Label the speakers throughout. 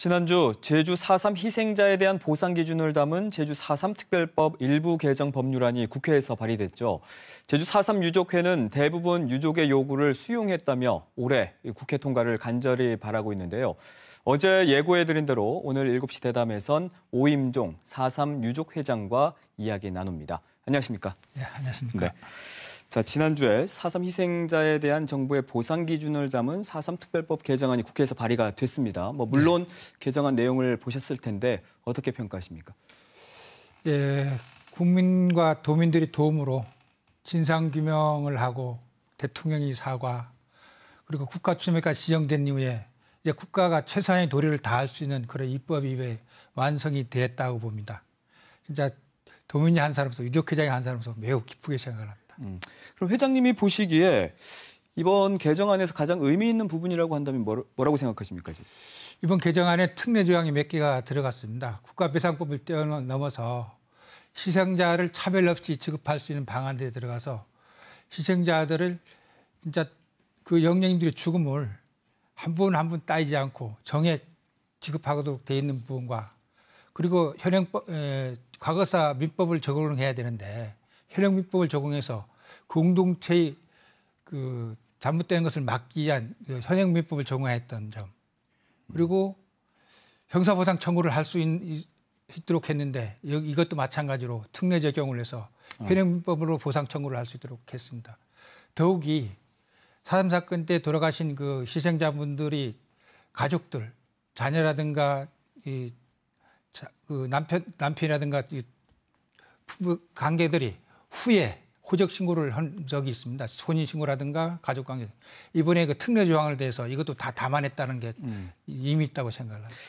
Speaker 1: 지난주 제주 4.3 희생자에 대한 보상 기준을 담은 제주 4.3 특별법 일부 개정 법률안이 국회에서 발의됐죠. 제주 4.3 유족회는 대부분 유족의 요구를 수용했다며 올해 국회 통과를 간절히 바라고 있는데요. 어제 예고해드린 대로 오늘 7시 대담에선 오임종 4.3 유족회장과 이야기 나눕니다. 안녕하십니까? 예, 안녕하십니까? 네. 자, 지난주에 4.3 희생자에 대한 정부의 보상 기준을 담은 4.3 특별법 개정안이 국회에서 발의가 됐습니다. 뭐 물론 네. 개정안 내용을 보셨을 텐데 어떻게 평가하십니까?
Speaker 2: 예, 국민과 도민들이 도움으로 진상 규명을 하고 대통령이 사과 그리고 국가 추미가 지정된 이후에 이제 국가가 최상의 도리를 다할 수 있는 그런 입법이 왜 완성이 됐다고 봅니다. 진짜 도민이 한 사람으로서 유족회장이한 사람으로서 매우 기쁘게 생각을 합니다. 음. 그럼 회장님이 보시기에
Speaker 1: 이번 개정안에서 가장 의미 있는 부분이라고 한다면 뭐라고 뭐 생각하십니까?
Speaker 2: 이번 개정안에 특례 조항이 몇 개가 들어갔습니다. 국가배상법을 뛰어넘어서 희생자를 차별 없이 지급할 수 있는 방안들에 들어가서 희생자들을 진짜 그 영령님들의 죽음을 한 분 한분 한 분 따지지 않고 정액 지급하도록 돼 있는 부분과 그리고 현행 과거사 민법을 적용해야 되는데 현행민법을 적용해서 공동체의 그 잘못된 것을 막기 위한 현행민법을 적용했던 점 그리고 형사보상 청구를 할 수 있도록 했는데 이것도 마찬가지로 특례 적용을 해서 어. 현행민법으로 보상 청구를 할 수 있도록 했습니다. 더욱이 사람 사건 때 돌아가신 그 희생자분들이 가족들 자녀라든가 이 자, 그 남편 남편이라든가 이 부부 관계들이 후에 호적 신고를 한 적이 있습니다. 손인 신고라든가 가족 관계. 이번에 그 특례 조항을 대해서 이것도 다 담아냈다는 게 음. 이미 있다고 생각을 합니다.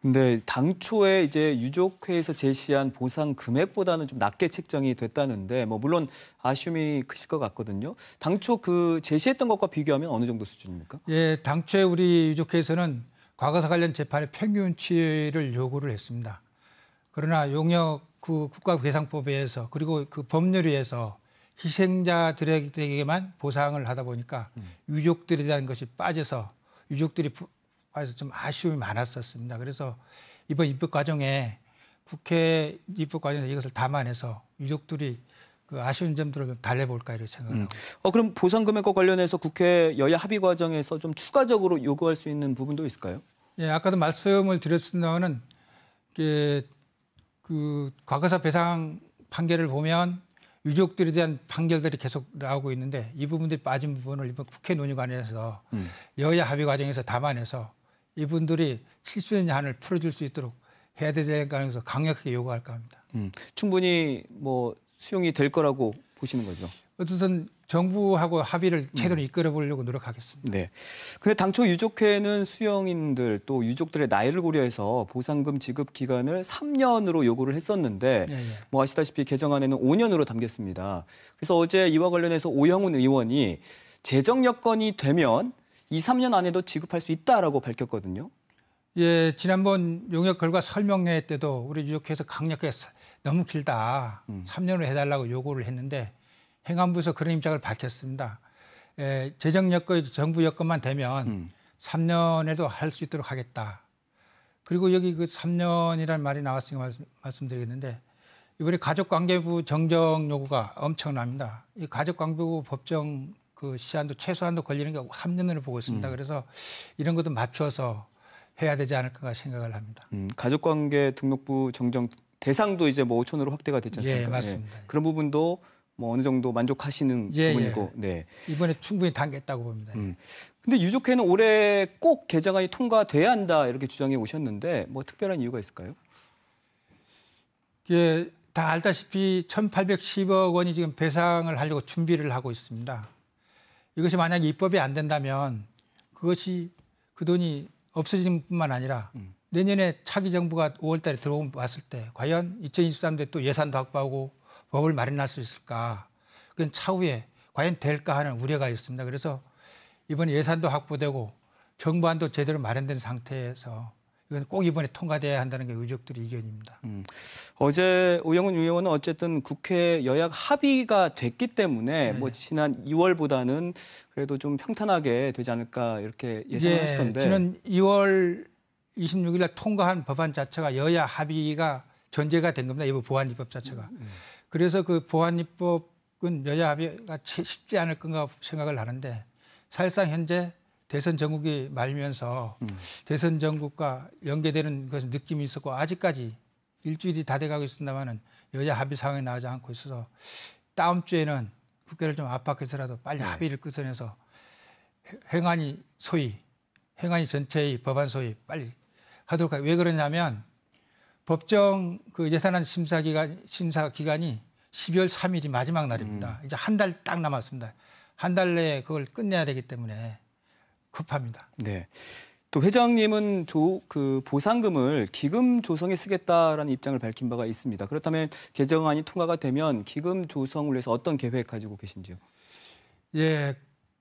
Speaker 1: 근데 당초에 이제 유족회에서 제시한 보상 금액보다는 좀 낮게 책정이 됐다는데 뭐 물론 아쉬움이 크실 것 같거든요. 당초 그 제시했던 것과 비교하면 어느 정도 수준입니까?
Speaker 2: 예, 당초에 우리 유족회에서는 과거사 관련 재판의 평균치를 요구를 했습니다. 그러나 용역 그 국가배상법에 서 그리고 그 법률에 의해서 희생자들에게만 보상을 하다 보니까 음. 유족들에 대한 것이 빠져서 유족들이 빠져서 좀 아쉬움이 많았었습니다. 그래서 이번 입법 과정에 국회 입법 과정에서 이것을 담아내서 유족들이 그 아쉬운 점들을 좀 달래볼까 이렇게 생각합니다. 음. 어, 그럼 보상
Speaker 1: 금액과 관련해서 국회 여야 합의 과정에서 좀 추가적으로 요구할 수 있는 부분도 있을까요?
Speaker 2: 예, 아까도 말씀을 드렸습니다만은 그그 과거사 배상 판결을 보면 유족들에 대한 판결들이 계속 나오고 있는데 이 부분들이 빠진 부분을 이번 국회 논의관에서 음. 여야 합의 과정에서 담아내서 이분들이 실수의 한을 풀어줄 수 있도록 해야 되지 않을까 강력하게 요구할까 합니다.
Speaker 1: 음, 충분히 뭐 수용이 될 거라고 보시는 거죠?
Speaker 2: 어쨌든 정부하고 합의를 최대로 음. 이끌어 보려고 노력하겠습니다.
Speaker 1: 네. 근데 당초 유족회는 수영인들 또 유족들의 나이를 고려해서 보상금 지급 기간을 3년으로 요구를 했었는데 예, 예. 뭐 아시다시피 개정안에는 5년으로 담겼습니다. 그래서 어제 이와 관련해서 오영훈 의원이 재정 여건이 되면 2, 3년 안에도 지급할 수 있다라고 밝혔거든요.
Speaker 2: 예, 지난번 용역 결과 설명회 때도 우리 유족회에서 강력하게 너무 길다. 음. 3년으로 해달라고 요구를 했는데 행안부에서 그런 입장을 밝혔습니다. 에, 예, 재정 여건, 정부 여건만 되면 음. 3년에도 할 수 있도록 하겠다. 그리고 여기 그3년이라 말이 나왔으니까 말씀, 말씀드리겠는데 이번에 가족관계부 정정 요구가 엄청납니다. 이 가족관계부 법정 그 시한도 최소한도 걸리는 게 3년을 보고 있습니다. 음. 그래서 이런 것도 맞춰서 해야 되지 않을까 생각을 합니다.
Speaker 1: 음, 가족관계 등록부 정정 대상도 이제 뭐 5천으로 확대가 됐지 예, 않습니까? 예, 맞습니다. 예. 그런 부분도 뭐 어느 정도 만족하시는 예, 예. 부분이고 예. 네.
Speaker 2: 이번에 충분히 당겼다고 봅니다. 음.
Speaker 1: 근데 유족회는 올해 꼭 개정안이 통과돼야 한다 이렇게 주장해 오셨는데 뭐 특별한 이유가 있을까요?
Speaker 2: 예, 다 알다시피 1,810억 원이 지금 배상을 하려고 준비를 하고 있습니다. 이것이 만약 입법이 안 된다면 그것이 그 돈이 없어지는 뿐만 아니라 음. 내년에 차기 정부가 5월 달에 들어왔을 때 과연 2023년에 또 예산도 확보하고 법을 마련할 수 있을까? 그건 차후에 과연 될까 하는 우려가 있습니다. 그래서 이번 예산도 확보되고 정부안도 제대로 마련된 상태에서 이건 꼭 이번에 통과돼야 한다는 게의적들의 의견입니다. 음.
Speaker 1: 어제 오영훈 의원은 어쨌든 국회 여야 합의가 됐기 때문에 네. 뭐 지난 2월보다는 그래도 좀 평탄하게 되지 않을까 이렇게 예상하시던데. 예, 저는
Speaker 2: 2월 26일 날 통과한 법안 자체가 여야 합의가 전제가 된 겁니다. 이번 보안 입법 자체가. 음. 음. 그래서 그 보안 입법은 여야 합의가 쉽지 않을 건가 생각을 하는데 사실상 현재 대선 전국이 말면서 음. 대선 전국과 연계되는 그런 느낌이 있었고 아직까지 일주일이 다 돼가고 있습니다만은 여야 합의 상황이 나오지 않고 있어서 다음 주에는 국회를 좀 압박해서라도 빨리 네. 합의를 끝내서 행안위 소위 행안위 전체의 법안 소위 빨리 하도록 하왜 그러냐면 법정 그 예산안 심사 기간 심사 기간이 12월 3일이 마지막 날입니다. 음. 이제 한 달 딱 남았습니다. 한 달 내에 그걸 끝내야 되기 때문에 급합니다.
Speaker 1: 네. 또 회장님은 조, 그 보상금을 기금 조성에 쓰겠다라는 입장을 밝힌 바가 있습니다. 그렇다면 개정안이 통과가 되면 기금 조성을 위해서 어떤 계획 가지고 계신지요?
Speaker 2: 예,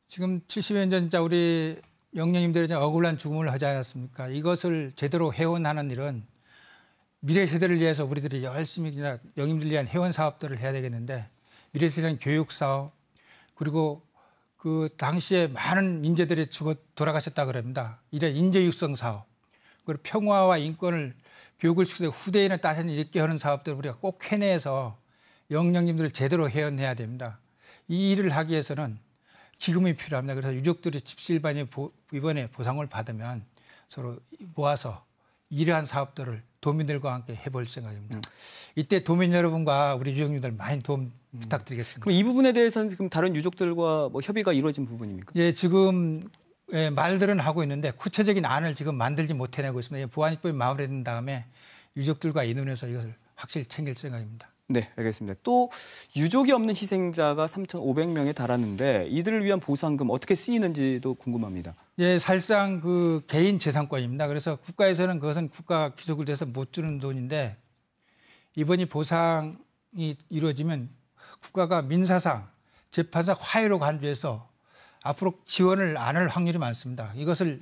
Speaker 2: 지금 70년 전 진짜 우리 영령님들이 억울한 죽음을 하지 않았습니까? 이것을 제대로 회원하는 일은 미래 세대를 위해서 우리들이 열심히 영임들 위한 회원 사업들을 해야 되겠는데 미래 세대는 교육 사업 그리고 그 당시에 많은 인재들이 죽어 돌아가셨다 그럽니다. 이래 인재 육성 사업 그리고 평화와 인권을 교육을 시키되 후대에는 따뜻히 일으켜 하는 사업들 우리가 꼭 해내서 영령님들을 제대로 해연해야 됩니다. 이 일을 하기 위해서는 지금이 필요합니다. 그래서 유족들이 집실반이 이번에 보상을 받으면 서로 모아서 이러한 사업들을 도민들과 함께 해볼 생각입니다. 음. 이때 도민 여러분과 우리 유족님들 많이 도움 음. 부탁드리겠습니다.
Speaker 1: 그럼 이 부분에 대해서는 지금 다른 유족들과 뭐 협의가 이루어진 부분입니까?
Speaker 2: 예, 지금 예, 말들은 하고 있는데 구체적인 안을 지금 만들지 못해내고 있습니다. 예, 보안입법이 마무리된 다음에 유족들과 의논해서 이것을 확실히 챙길 생각입니다.
Speaker 1: 네, 알겠습니다. 또 유족이 없는 희생자가 3,500명에 달하는데 이들을 위한 보상금 어떻게 쓰이는지도 궁금합니다.
Speaker 2: 예, 사실상 그 개인 재산권입니다. 그래서 국가에서는 그것은 국가 기속을 돼서 못 주는 돈인데 이번이 보상이 이루어지면 국가가 민사상 재판사 화해로 간주해서 앞으로 지원을 안 할 확률이 많습니다. 이것을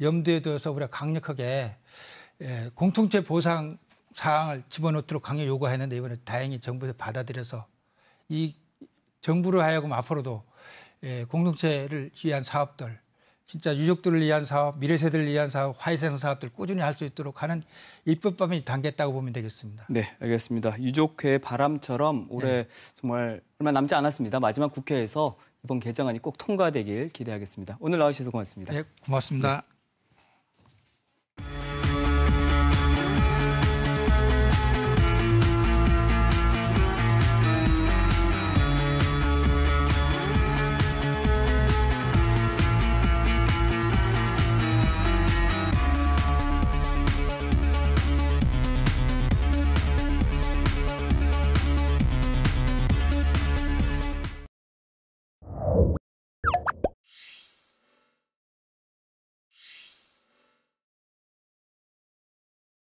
Speaker 2: 염두에 두어서 우리가 강력하게 예, 공통체 보상 사항을 집어넣도록 강요 요구했는데 이번에 다행히 정부에서 받아들여서 이 정부로 하여금 앞으로도 예, 공동체를 위한 사업들 진짜 유족들을 위한 사업, 미래 세대를 위한 사업, 화해생 사업들 꾸준히 할 수 있도록 하는 입법범이 담겼다고 보면 되겠습니다.
Speaker 1: 네, 알겠습니다. 유족회 바람처럼 올해 네. 정말 얼마 남지 않았습니다. 마지막 국회에서 이번 개정안이 꼭 통과되길 기대하겠습니다. 오늘 나와주셔서 고맙습니다. 네,
Speaker 2: 고맙습니다. 네.